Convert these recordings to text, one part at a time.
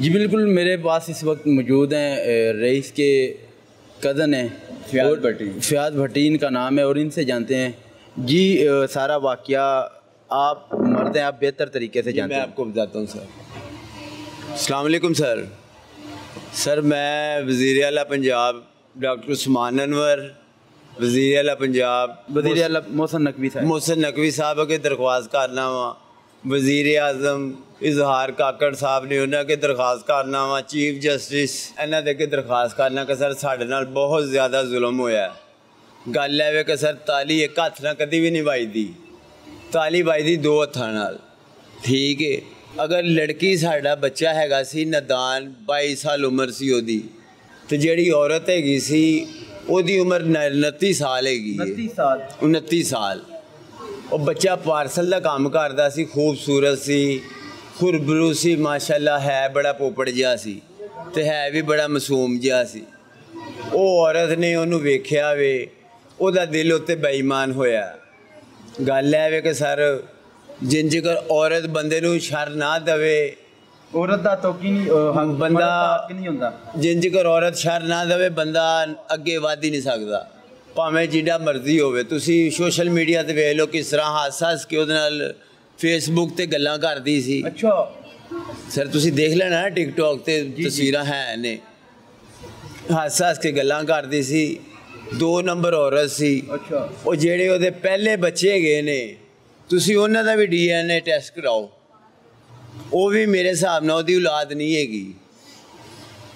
जी बिल्कुल मेरे पास इस वक्त मौजूद हैं रईस के कज़न हैं फयाज भट्टी फयाज भट्टी इनका नाम है और इनसे जानते हैं जी सारा वाक़ आप मरते हैं आप बेहतर तरीके से जानते हैं आपको बताता हूँ सर अलकुम सर सर मैं वज़ी अला पंजाब डॉक्टर सुमान अनवर वज़ी अला पंजाब वज़ी अला मोहसन नकवी साहब मोहसन नकवी साहब के दरख्वास्त करना हुआ वजीर अजम इजहार काकड़ साहब ने उन्होंने करना वा चीफ जस्टिस इन्हों के करना कि सर साढ़े ना बहुत ज़्यादा जुल्म होया गल है वे कि सर ताली एक हथ ना कभी भी नहीं बजती ताली बजती दो हथा ठीक है अगर लड़की साढ़ा बच्चा है नदान ਨਦਾਨ साल उम्र ਉਮਰ ਸੀ ਉਹਦੀ ਤੇ ਜਿਹੜੀ ਔਰਤ ਹੈਗੀ ਸੀ साल ਉਮਰ 29 ਸਾਲ साल, ਉਹ ਬੱਚਾ ਪਾਰਸਲ ਦਾ ਕੰਮ ਕਰਦਾ ਸੀ ਖੂਬਸੂਰਤ ਸੀ ਖੁਰਬਰੂ ਸੀ ਮਾਸ਼ਾਅੱਲਾ ਹੈ ਬੜਾ ਪੋਪੜ ਜਿਹਾ ਸੀ ਤੇ ਹੈ ਵੀ ਬੜਾ ਮਾਸੂਮ ਜਿਹਾ ਸੀ ਉਹ ਔਰਤ ਨੇ ਉਹਨੂੰ ਵੇਖਿਆ ਵੇ ਉਹਦਾ ਦਿਲ ਉੱਤੇ ਬੇਈਮਾਨ ਹੋਇਆ ਗੱਲ ਹੈ ਵੇ ਕਿ ਸਰ ਜਿੰਜਕਰ ਜਿਕਰ ਔਰਤ ਬੰਦੇ ਨੂੰ ਸ਼ਰ ਨਾ ਦਵੇ ਔਰਤ ਦਾ ਤੋਕੀ ਨਹੀਂ ਬੰਦਾ ਨਹੀਂ ਹੁੰਦਾ ਜਿੰਜਕਰ ਜਿਕਰ ਔਰਤ ਸ਼ਰ ਨਾ ਦਵੇ ਬੰਦਾ ਅੱਗੇ ਵਧ ਹੀ ਨਹੀਂ ਸਕਦਾ ਭਾਵੇਂ ਜਿਹੜਾ ਮਰਜ਼ੀ ਹੋਵੇ ਤੁਸੀਂ ਸੋਸ਼ਲ ਮੀਡੀਆ ਤੇ ਵੇਖ ਲਓ ਕਿਸ ਤਰ੍ਹਾਂ ਹਾਸਾ ਕੇ ਉਹਦੇ ਨਾਲ ਫੇਸਬੁੱਕ ਤੇ ਗੱਲਾਂ ਕਰਦੀ ਸੀ ਅੱਛਾ ਸਰ ਤੁਸੀਂ ਦੇਖ ਲੈਣਾ ਹੈ ਟਿਕਟੌਕ ਤੇ ਤਸਵੀਰਾਂ ਹੈ ਨੇ ਹਾਸਾ ਕੇ ਗੱਲਾਂ ਕਰਦੀ ਸੀ ਦੋ ਨੰਬਰ ਔਰਤ ਸੀ ਅੱਛਾ ਉਹ ਜਿਹੜੇ ਉਹਦੇ ਪਹਿਲੇ ਬੱਚੇ ਗਏ ਨੇ ਤੁਸੀਂ ਉਹਨਾਂ ਦਾ ਵੀ ਡੀਐਨਏ ਟੈਸਟ ਕਰਾਓ ਉਹ ਵੀ ਮੇਰੇ ਹਿਸਾਬ ਨਾਲ ਉਹਦੀ ਔਲਾਦ ਨਹੀਂ ਹੈਗੀ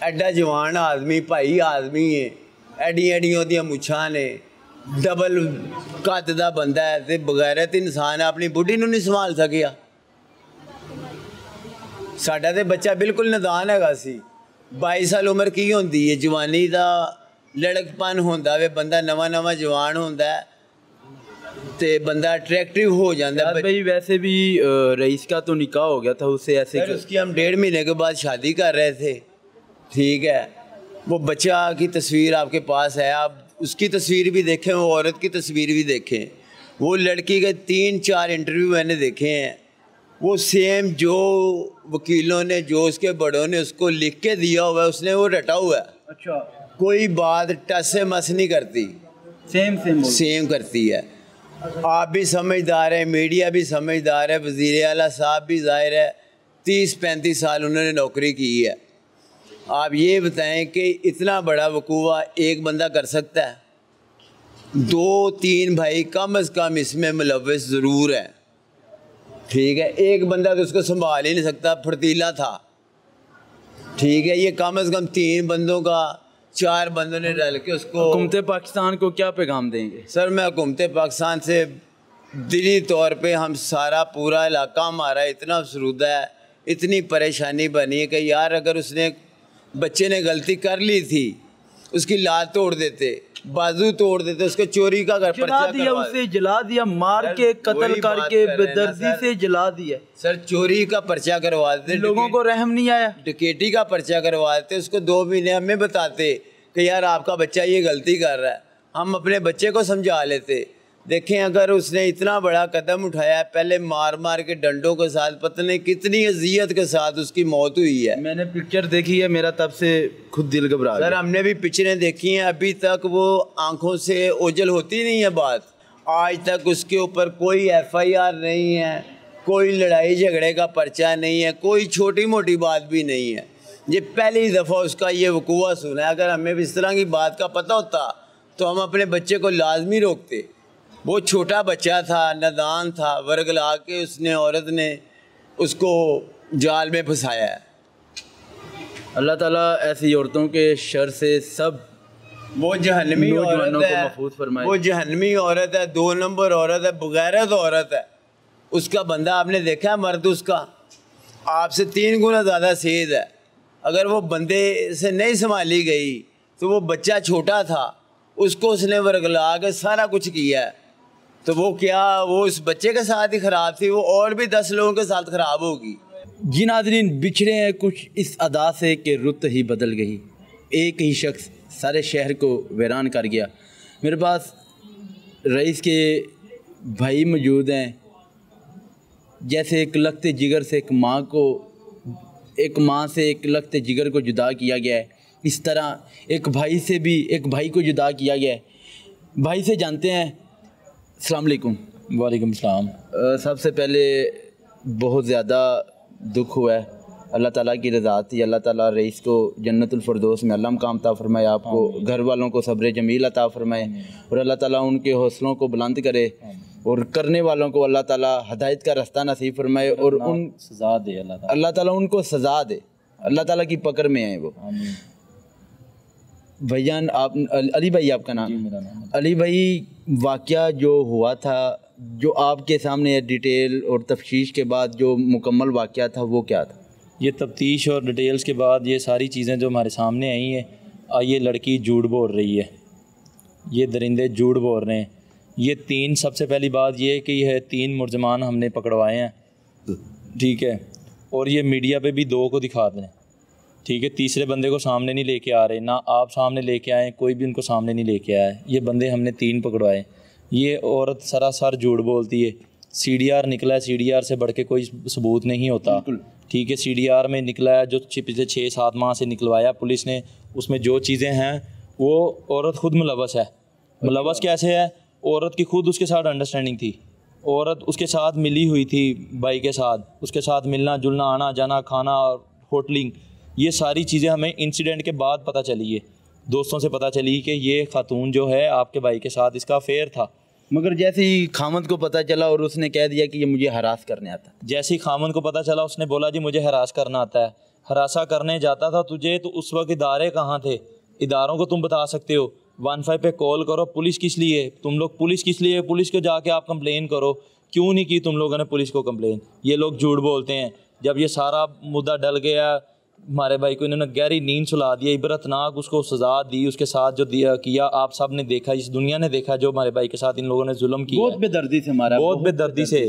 ਐਡਾ ਜਵਾਨ ਆਦਮੀ ਭਾਈ ਆਦਮੀ ਹੈ एडिया एडिया ओदिया मुछा ने डबल कद का बंद है तो बगैरत इंसान अपनी बुढ़ी नहीं संभाल सकिया साढ़ा तो बच्चा बिल्कुल निदान हैगा सी बई साल उम्र की होंगी है जवानी का लड़कपन हों बंद नवा नवा जवान हों बंदा अट्रैक्टिव हो जाता भाई वैसे भी रईस का तो निकाह हो गया था उससे ऐसे उसकी हम डेढ़ महीने के बाद शादी कर रहे थे ठीक है वो बच्चा की तस्वीर आपके पास है आप उसकी तस्वीर भी देखें वो औरत की तस्वीर भी देखें वो लड़की के तीन चार इंटरव्यू मैंने देखे हैं वो सेम जो वकीलों ने जो उसके बड़ों ने उसको लिख के दिया हुआ है उसने वो रटा हुआ है अच्छा कोई बात टस से मस नहीं करती सेम सेम सेम करती है आप भी समझदार हैं मीडिया भी समझदार है वजीर अला साहब भी जाहिर है तीस पैंतीस साल उन्होंने नौकरी की है आप ये बताएं कि इतना बड़ा वकूवा एक बंदा कर सकता है दो तीन भाई कम अज़ कम इसमें मुलविस ज़रूर है ठीक है एक बंदा तो उसको संभाल ही नहीं सकता फुर्तीला था ठीक है ये कम अज़ कम तीन बंदों का चार बंदों ने डाल के उसको हुकूमत पाकिस्तान को क्या पैगाम देंगे सर मैं हुकूमत पाकिस्तान से दिली तौर पे हम सारा पूरा इलाका हमारा इतना सरूदा है इतनी परेशानी बनी है कि यार अगर उसने बच्चे ने गलती कर ली थी उसकी लात तोड़ देते बाजू तोड़ देते उसके चोरी का घर जला दिया उसे जला दिया मार के कत्ल करके बेदर्दी से जला दिया सर चोरी का पर्चा करवा देते लोगों को रहम नहीं आया डकेटी का पर्चा करवा देते उसको दो महीने हमें बताते कि यार आपका बच्चा ये गलती कर रहा है हम अपने बच्चे को समझा लेते देखें अगर उसने इतना बड़ा कदम उठाया पहले मार मार के डंडों के साथ पता नहीं कितनी अजियत के साथ उसकी मौत हुई है मैंने पिक्चर देखी है मेरा तब से खुद दिल घबरा सर हमने भी पिक्चरें देखी हैं अभी तक वो आंखों से ओझल होती नहीं है बात आज तक उसके ऊपर कोई एफआईआर नहीं है कोई लड़ाई झगड़े का पर्चा नहीं है कोई छोटी मोटी बात भी नहीं है ये पहली दफ़ा उसका ये वकूआ सुना है अगर हमें इस तरह की बात का पता होता तो हम अपने बच्चे को लाजमी रोकते वो छोटा बच्चा था नदान था वर्ग ला के उसने औरत ने उसको जाल में फंसाया है अल्लाह ताला ऐसी औरतों के शर से सब वो जहनमी औरत है वो जहनमी औरत है दो नंबर औरत है बगैरत औरत है उसका बंदा आपने देखा है मर्द उसका आपसे तीन गुना ज़्यादा सेज है अगर वो बंदे से नहीं संभाली गई तो वो बच्चा छोटा था उसको उसने वर्गला के सारा कुछ किया है तो वो क्या वो उस बच्चे के साथ ही ख़राब थी वो और भी दस लोगों के साथ ख़राब होगी जी नाजरीन बिछड़े हैं कुछ इस अदा से कि रुत ही बदल गई एक ही शख्स सारे शहर को वैरान कर गया मेरे पास रईस के भाई मौजूद हैं जैसे एक लखते जिगर से एक माँ को एक माँ से एक लखते जिगर को जुदा किया गया है इस तरह एक भाई से भी एक भाई को जुदा किया गया है भाई से जानते हैं अलैक्म वालेकुम सलाम सबसे पहले बहुत ज़्यादा दुख हुआ है अल्लाह ताला की रजा थी अल्लाह ताला रईस को जन्नतफरदोस में अल्लाह काम अता फ़रमाए आपको घर वालों को सब्र जमील अता फ़रमाए और अल्लाह ताला उनके हौसलों को बुलंद करे और करने वालों को अल्लाह ताला हदायत का रास्ता नसीब फरमाए और उन सज़ा दे अल्लाह ताला उनको सज़ा दे अल्लाह ताला की पकड़ में आए वो भैया आप अली भाई आपका नाम, नाम अली भाई वाक़ जो हुआ था जो आपके सामने डिटेल और तफ्तीश के बाद जो मुकम्मल वाक़ था वो क्या था ये तफ्तीश और डिटेल्स के बाद ये सारी चीज़ें जो हमारे सामने आई हैं ये लड़की झूठ बोल रही है ये दरिंदे झूठ बोल रहे हैं ये तीन सबसे पहली बात ये कि यह तीन मुर्जमान हमने पकड़वाए हैं तो- ठीक है और ये मीडिया पे भी दो को दिखा दें ठीक है तीसरे बंदे को सामने नहीं लेके आ रहे ना आप सामने लेके आए कोई भी उनको सामने नहीं लेके आया ये बंदे हमने तीन पकड़वाए ये औरत सरासर झूठ बोलती है सीडीआर निकला है सीडीआर से बढ़ के कोई सबूत नहीं होता ठीक है सीडीआर में निकला है जो पिछले छः सात माह से निकलवाया पुलिस ने उसमें जो चीज़ें हैं वो औरत खुद मुलवस है मुलवस कैसे है औरत की खुद उसके साथ अंडरस्टैंडिंग थी औरत उसके साथ मिली हुई थी भाई के साथ उसके साथ मिलना जुलना आना जाना खाना और होटलिंग ये सारी चीज़ें हमें इंसिडेंट के बाद पता चली है दोस्तों से पता चली कि ये खातून जो है आपके भाई के साथ इसका अफेयर था मगर जैसे ही खामद को पता चला और उसने कह दिया कि ये मुझे हरास करने आता जैसे ही खामद को पता चला उसने बोला जी मुझे हरास करना आता है हरासा करने जाता था तुझे तो उस वक्त इदारे कहाँ थे इदारों को तुम बता सकते हो वन फाइव पर कॉल करो पुलिस किस लिए तुम लोग पुलिस किस लिए पुलिस को जाके आप कंप्लेन करो क्यों नहीं की तुम लोगों ने पुलिस को कंप्लेन ये लोग झूठ बोलते हैं जब ये सारा मुद्दा डल गया हमारे भाई को इन्होंने गहरी नींद सुला दिया इबरतनाक उसको सजा दी उसके साथ जो दिया किया आप सब ने देखा इस दुनिया ने देखा जो हमारे भाई के साथ इन लोगों ने जुलम किया बहुत बेदर्दी से मारा बहुत बेदर्दी से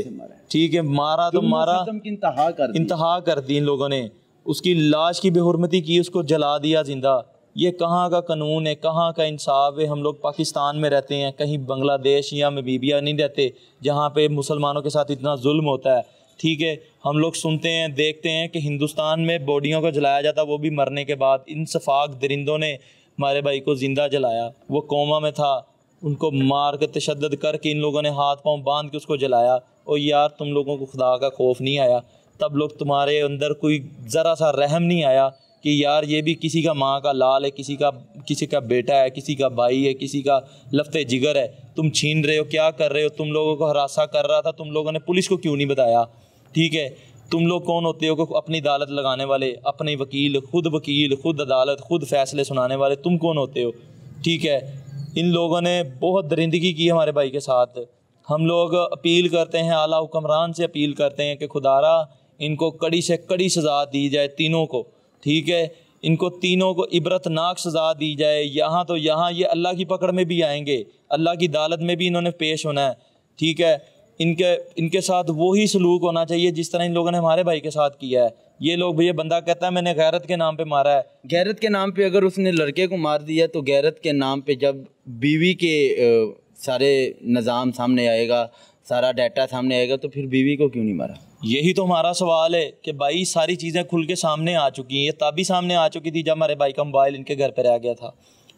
ठीक है मारा तो मारा इंतहा कर दी इन लोगों ने उसकी लाश की बेहरमती की उसको जला दिया जिंदा ये कहाँ का कानून है कहाँ का इंसाफ है हम लोग पाकिस्तान में रहते हैं कहीं बांग्लादेश या मबीबिया नहीं रहते जहाँ पे मुसलमानों के साथ इतना जुल्म होता है ठीक है हम लोग सुनते हैं देखते हैं कि हिंदुस्तान में बॉडियों को जलाया जाता वो भी मरने के बाद इन सफाक दरिंदों ने हमारे भाई को ज़िंदा जलाया वो कोमा में था उनको मार कर तशद करके इन लोगों ने हाथ पाँव बांध के उसको जलाया और यार तुम लोगों को खुदा का खौफ नहीं आया तब लोग तुम्हारे अंदर कोई ज़रा सा रहम नहीं आया कि यार ये भी किसी का माँ का लाल है किसी का किसी का बेटा है किसी का भाई है किसी का लफ्ते जिगर है तुम छीन रहे हो क्या कर रहे हो तुम लोगों को हरासा कर रहा था तुम लोगों ने पुलिस को क्यों नहीं बताया ठीक है तुम लोग कौन होते हो अपनी अदालत लगाने वाले अपने वकील खुद वकील खुद अदालत खुद फैसले सुनाने वाले तुम कौन होते हो ठीक है इन लोगों ने बहुत दरिंदगी की हमारे भाई के साथ हम लोग अपील करते हैं आला हुक्मरान से अपील करते हैं कि खुदारा इनको कड़ी से कड़ी सज़ा दी जाए तीनों को ठीक है इनको तीनों को इबरतनाक सज़ा दी जाए यहाँ तो यहाँ ये अल्लाह की पकड़ में भी आएंगे अल्लाह की अदालत में भी इन्होंने पेश होना है ठीक है इनके इनके साथ वो ही सलूक होना चाहिए जिस तरह इन लोगों ने हमारे भाई के साथ किया है ये लोग भैया बंदा कहता है मैंने गैरत के नाम पे मारा है गैरत के नाम पे अगर उसने लड़के को मार दिया तो गैरत के नाम पे जब बीवी के सारे निज़ाम सामने आएगा सारा डाटा सामने आएगा तो फिर बीवी को क्यों नहीं मारा यही तो हमारा सवाल है कि भाई सारी चीज़ें खुल के सामने आ चुकी हैं ये तभी सामने आ चुकी थी जब हमारे भाई का मोबाइल इनके घर पर रह गया था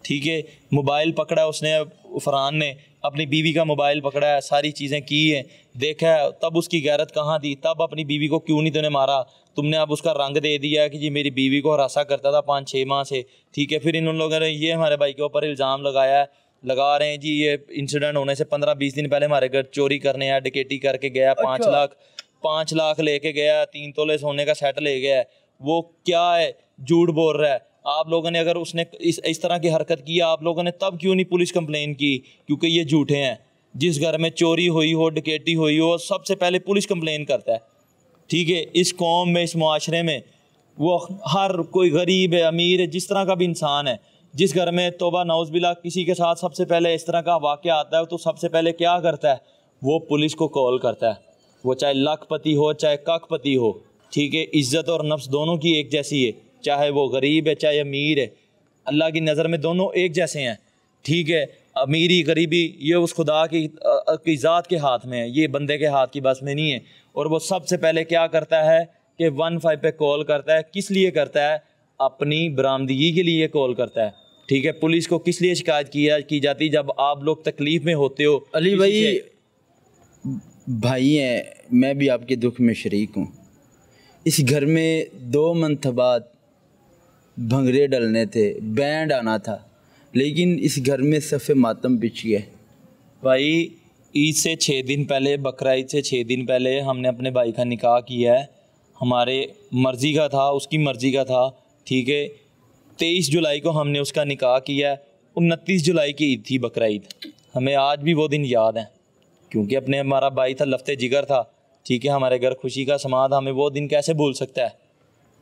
ठीक है मोबाइल पकड़ा उसने फरहान ने अपनी बीवी का मोबाइल पकड़ा है सारी चीज़ें की हैं देखा है तब उसकी गैरत कहाँ थी तब अपनी बीवी को क्यों नहीं तुमने मारा तुमने अब उसका रंग दे दिया कि जी मेरी बीवी को हरासा करता था पाँच छः माह से ठीक है फिर इन उन लोगों ने ये हमारे भाई के ऊपर इल्ज़ाम लगाया है लगा रहे हैं जी ये इंसिडेंट होने से पंद्रह बीस दिन पहले हमारे घर चोरी करने आया डिकेटी करके गया अच्छा। पाँच लाख पाँच लाख लेके गया तीन तोले सोने का सेट ले गया वो क्या है झूठ बोल रहा है आप लोगों ने अगर उसने इस इस तरह की हरकत की आप लोगों ने तब क्यों नहीं पुलिस कंप्लेन की क्योंकि ये झूठे हैं जिस घर में चोरी हुई हो डकेटी हुई हो सबसे पहले पुलिस कंप्लेन करता है ठीक है इस कौम में इस माशरे में वो हर कोई गरीब है अमीर है जिस तरह का भी इंसान है जिस घर में तोबा बिला किसी के साथ सबसे पहले इस तरह का वाक़ आता है तो सबसे पहले क्या करता है वो पुलिस को कॉल करता है वो चाहे लाखपति हो चाहे काकपति हो ठीक है इज्जत और नफ्स दोनों की एक जैसी है चाहे वो गरीब है चाहे अमीर है अल्लाह की नज़र में दोनों एक जैसे हैं ठीक है अमीरी गरीबी ये उस खुदा की की ज़ात के हाथ में है ये बंदे के हाथ की बस में नहीं है और वो सबसे पहले क्या करता है कि वन फाइव पर कॉल करता है किस लिए करता है अपनी बरामदगी के लिए कॉल करता है ठीक है पुलिस को किस लिए शिकायत किया की जाती जब आप लोग तकलीफ में होते हो अली भाई भाई हैं मैं भी आपके दुख में शरीक हूँ इस घर में दो मंथ बाद भंगरे डलने थे बैंड आना था लेकिन इस घर में सफ़े मातम बिछ गए भाई ईद से छः दिन पहले बकरा ईद से छः दिन पहले हमने अपने भाई का निकाह किया है हमारे मर्ज़ी का था उसकी मर्ज़ी का था ठीक है तेईस जुलाई को हमने उसका निकाह किया है उनतीस जुलाई की ईद थी बकरा ईद हमें आज भी वो दिन याद है क्योंकि अपने हमारा भाई था लफ्ते जिगर था ठीक है हमारे घर खुशी का समाध हमें वो दिन कैसे भूल सकता है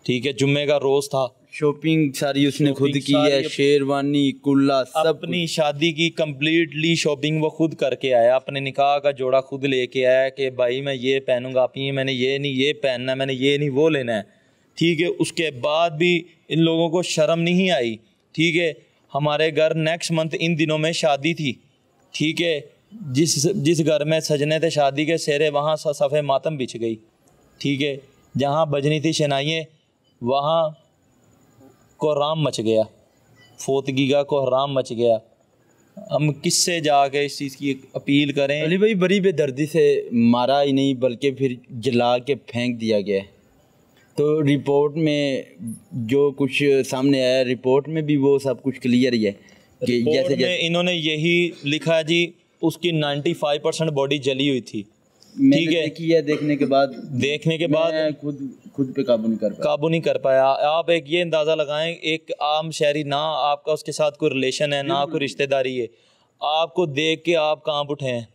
ठीक है जुम्मे का रोज़ था शॉपिंग सारी उसने खुद की है शेरवानी कुल्ला सब अपनी शादी की कम्प्लीटली शॉपिंग वो खुद करके आया अपने निकाह का जोड़ा खुद लेके आया कि भाई मैं ये पहनूंगा आप ये मैंने ये नहीं ये पहनना मैंने ये नहीं वो लेना है ठीक है उसके बाद भी इन लोगों को शर्म नहीं आई ठीक है हमारे घर नेक्स्ट मंथ इन दिनों में शादी थी ठीक है जिस जिस घर में सजने थे शादी के सेरे वहाँ सफ़े मातम बिछ गई ठीक है जहाँ बजनी थी शनाइए वहाँ कोहराम मच गया फोतगी का कोहराम मच गया हम किससे जाके इस चीज़ की अपील करें अली भाई बड़ी बेदर्दी से मारा ही नहीं बल्कि फिर जला के फेंक दिया गया है तो रिपोर्ट में जो कुछ सामने आया रिपोर्ट में भी वो सब कुछ क्लियर ही है कि जैसे, जैसे इन्होंने यही लिखा जी उसकी 95 परसेंट बॉडी जली हुई थी ठीक है देखी है देखने के बाद देखने के बाद खुद खुद पे काबू नहीं कर पाया काबू नहीं कर पाया आप एक ये अंदाज़ा लगाएं एक आम शहरी ना आपका उसके साथ कोई रिलेशन है ना कोई रिश्तेदारी है आपको देख के आप कांप उठे हैं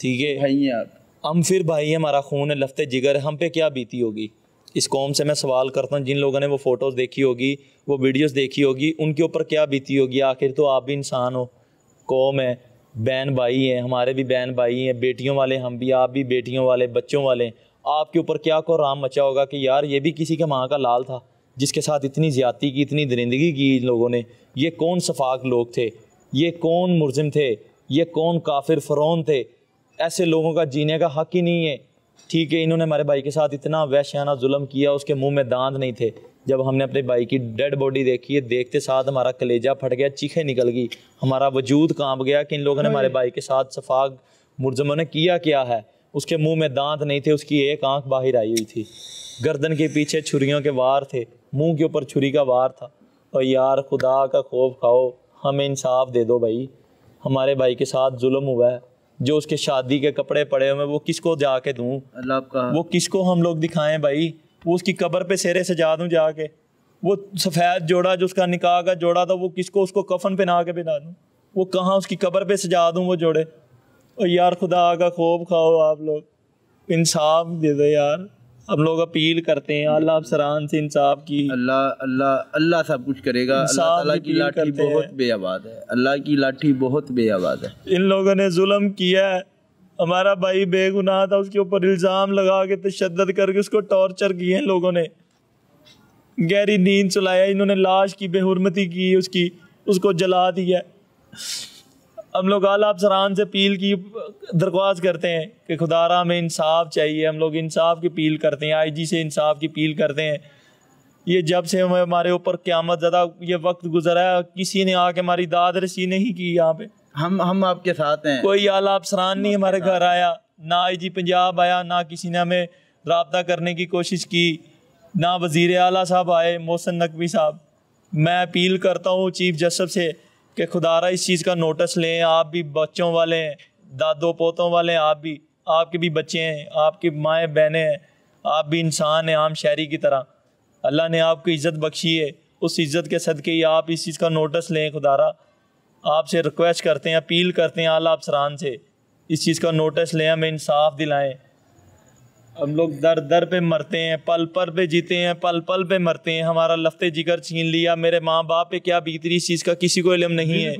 ठीक है भाई आप हम फिर भाई हैं हमारा खून है लफ्ते जिगर हम पे क्या बीती होगी इस कौम से मैं सवाल करता हूँ जिन लोगों ने वो फ़ोटोज़ देखी होगी वो वीडियोज़ देखी होगी उनके ऊपर क्या बीती होगी आखिर तो आप भी इंसान हो कौम है बहन भाई हैं हमारे भी बहन भाई हैं बेटियों वाले हम भी आप भी बेटियों वाले बच्चों वाले आपके ऊपर क्या को राम मचा होगा कि यार ये भी किसी के माँ का लाल था जिसके साथ इतनी ज़्यादती की इतनी दरिंदगी की इन लोगों ने ये कौन शफाक लोग थे ये कौन मुर्जिम थे ये कौन काफिर फ़रौन थे ऐसे लोगों का जीने का हक ही नहीं है ठीक है इन्होंने हमारे भाई के साथ इतना वैश्याना जुल्म किया उसके मुंह में दांत नहीं थे जब हमने अपने भाई की डेड बॉडी देखी है देखते साथ हमारा कलेजा फट गया चीखे निकल गई हमारा वजूद कांप गया कि इन लोगों ने हमारे भाई के साथ सफाक मुर्जमों ने किया क्या है उसके मुंह में दांत नहीं थे उसकी एक आंख बाहर आई हुई थी गर्दन के पीछे छुरियों के वार थे मुंह के ऊपर छुरी का वार था और यार खुदा का खौफ खाओ हमें इंसाफ दे दो भाई हमारे भाई के साथ जुल्म हुआ है जो उसके शादी के कपड़े पड़े हुए वो किसको जाके दूं वो किसको हम लोग दिखाएं भाई वो उसकी कब्र पे सेरे सजा दूँ जाके वो सफ़ेद जोड़ा जो उसका निकाह का जोड़ा था वो किसको उसको कफन पहना के पहना दूँ वो कहाँ उसकी कब्र पे सजा दूँ वो जोड़े और यार खुदा का खोब खाओ आप लोग इंसाफ दे दो यार हम लोग अपील करते हैं अल्लाह अफसरान से इंसाफ की अल्लाह अल्लाह अल्लाह सब कुछ करेगा अल्लाह ताला की लाठी बहुत बेआबाद है अल्लाह की लाठी बहुत बेआबाद है इन लोगों ने जुल्म किया है हमारा भाई बेगुनाह था उसके ऊपर इल्ज़ाम लगा के तशद करके उसको टॉर्चर किए हैं लोगों ने गहरी नींद चलाया इन्होंने लाश की बेहरमती की उसकी उसको जला दिया हम लोग आला अफसरान से अपील की दरख्वास्त करते हैं कि खुदारा में इंसाफ चाहिए हम लोग इंसाफ की अपील करते हैं आईजी से इंसाफ की अपील करते हैं ये जब से हमें हमारे ऊपर क्यामत ज़्यादा ये वक्त गुजरा है किसी ने आके हमारी दाद रसी नहीं की यहाँ पर हम हम आपके साथ हैं कोई आला अफसरान नहीं हमारे घर आया ना आई जी पंजाब आया ना किसी ने हमें रबता करने की कोशिश की ना वजीर अला साहब आए मोहसन नकवी साहब मैं अपील करता हूँ चीफ जस्टिस से कि खुदारा इस चीज़ का नोटिस लें आप भी बच्चों वाले हैं दादो पोतों वाले हैं आप भी आपके भी बच्चे हैं आपकी माएँ बहनें हैं आप भी इंसान हैं आम शहरी की तरह अल्लाह ने आपकी इज़्ज़त बख्शी है उस इज़्ज़त के सदके ही आप इस चीज़ का नोटिस लें खुदारा आपसे रिक्वेस्ट करते हैं अपील करते हैं आला अफसरान से इस चीज़ का नोटिस लें हमें इंसाफ दिलाएं हम लोग दर दर पे मरते हैं पल पल पे जीते हैं पल पल पे मरते हैं हमारा लफ्ते जिगर छीन लिया मेरे माँ बाप पे क्या बीतरी इस चीज़ का किसी को इलम नहीं है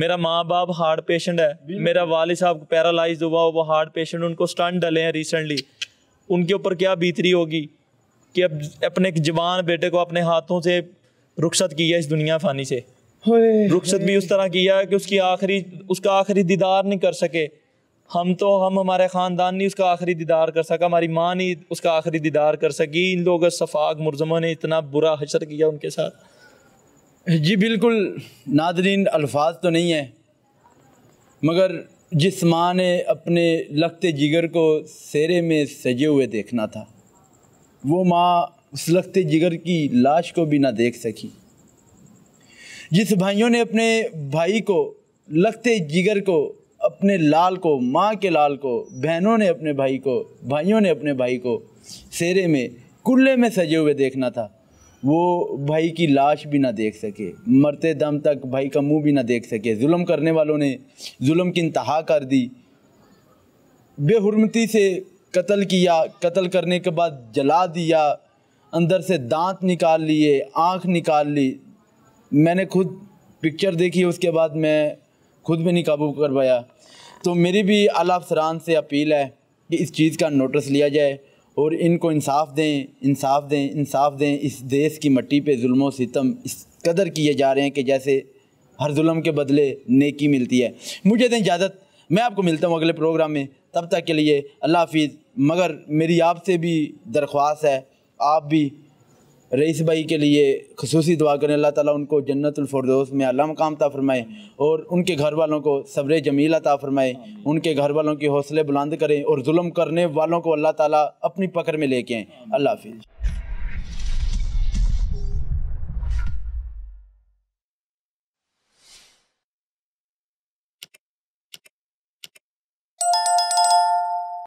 मेरा माँ बाप हार्ट पेशेंट है मेरा वाल साहब पैरालाइज हुआ वो हार्ट पेशेंट उनको स्टंट डले हैं रिसेंटली उनके ऊपर क्या बीतरी होगी कि अब अपने जवान बेटे को अपने हाथों से रुख्सत किया इस दुनिया फ़ानी से रुखसत भी उस तरह किया कि उसकी आखिरी उसका आखिरी दीदार नहीं कर सके हम तो हम हमारे ख़ानदान नहीं उसका आखिरी दीदार कर सका हमारी माँ नहीं उसका आखिरी दीदार कर सकी इन लोग सफाक मुरजमों ने इतना बुरा हशर किया उनके साथ जी बिल्कुल नादरीन अल्फाज तो नहीं है मगर जिस माँ ने अपने लगते जिगर को सेरे में सजे हुए देखना था वो माँ उस लगते जिगर की लाश को भी ना देख सकी जिस भाइयों ने अपने भाई को लगते जिगर को अपने लाल को माँ के लाल को बहनों ने अपने भाई को भाइयों ने अपने भाई को शेरे में कुल्ले में सजे हुए देखना था वो भाई की लाश भी ना देख सके मरते दम तक भाई का मुंह भी ना देख सके जुल्म करने वालों ने जुल्म की इंतहा कर दी बेहरमती से कत्ल किया कत्ल करने के बाद जला दिया अंदर से दांत निकाल लिए आँख निकाल ली मैंने खुद पिक्चर देखी उसके बाद मैं खुद भी नहीं काबू कर पाया तो मेरी भी अला अफसरान से अपील है कि इस चीज़ का नोटिस लिया जाए और इनको इंसाफ दें इंसाफ दें इंसाफ दें इस देश की मट्टी पे जुल्म सितम इस कदर किए जा रहे हैं कि जैसे हर जुल्म के बदले नेकी मिलती है मुझे दें इजाज़त मैं आपको मिलता हूँ अगले प्रोग्राम में तब तक के लिए अल्लाह हाफिज़ मगर मेरी आपसे भी दरख्वास्त है आप भी रईस भाई के लिए खसूसी दुआ करें अल्लाह ताला उनको जन्नतफरदोस में अला मकाम ता फरमाए और उनके घर वालों को सब्र जमील अता फरमाए उनके घर वालों के हौसले बुलंद करें और जुल्म करने वालों को अल्लाह ताला अपनी पकड़ में लेके आएँ अल्लाह हाफिज़